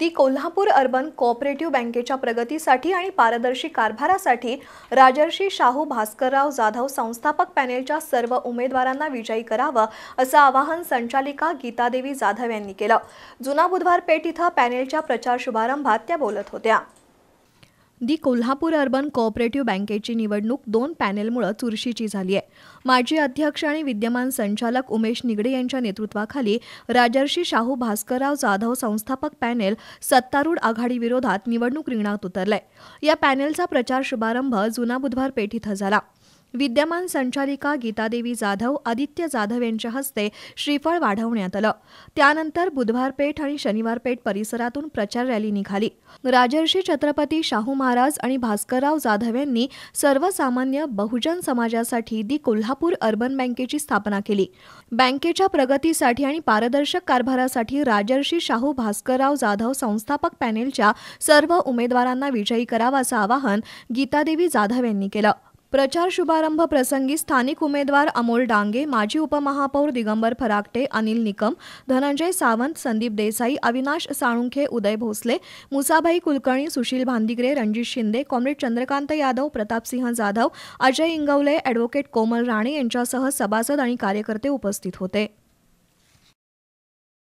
दी Kolhapur urban cooperative बँकेच्या प्रगतीसाठी आणि पारदर्शी कारभारासाठी राजर्षी शाहू भास्करराव जाधव संस्थापक पॅनेलच्या सर्व उमेदवारांना विजयी करावं असं आवाहन संचालिका गीतादेवी जाधव यांनी केलं जुना बुधवार पेठ इथं पॅनेलच्या प्रचार शुभारंभात त्या बोलत होत्या दी कोल्हापूर अर्बन कोऑपरेटिव्ह बँकेची निवडणूक दोन पॅनेलमुळे चुरशीची झाली आहे माजी अध्यक्ष आणि विद्यमान संचालक उमेश निगडे यांच्या नेतृत्वाखाली राजर्षी शाहू भास्करराव जाधव संस्थापक पॅनेल सत्तारूढ आघाडीविरोधात निवडणूक रिंगणात उतरलंय या पॅनेलचा प्रचार शुभारंभ जुना बुधवार पेठ इथं झाला विद्यमान संचालिका गीतादेवी जाधव आदित्य जाधव यांच्या हस्ते श्रीफळ वाढवण्यात आलं त्यानंतर बुधवार पेठ आणि शनिवारपेठ परिसरातून प्रचार रॅली निघाली राजर्षी छत्रपती शाहू महाराज आणि भास्करराव जाधव यांनी सर्वसामान्य बहुजन समाजासाठी दी कोल्हापूर अर्बन बँकेची स्थापना केली बँकेच्या प्रगतीसाठी आणि पारदर्शक कारभारासाठी राजर्षी शाहू भास्करराव जाधव संस्थापक पॅनेलच्या सर्व उमेदवारांना विजयी असं आवाहन गीतादेवी जाधव यांनी केलं प्रचार शुभारंभ प्रसंगी स्थानिक उमेदवार अमोल डांगे माजी उपमहापौर दिगंबर फराकटे अनिल निकम धनंजय सावंत संदीप देसाई अविनाश साळुंखे उदय भोसले मुसाभाई कुलकर्णी सुशील भांदिग्रे रणजित शिंदे कॉम्रेड चंद्रकांत यादव प्रतापसिंह जाधव अजय इंगवले ॲडव्होकेट कोमल राणे यांच्यासह सभासद आणि कार्यकर्ते उपस्थित होते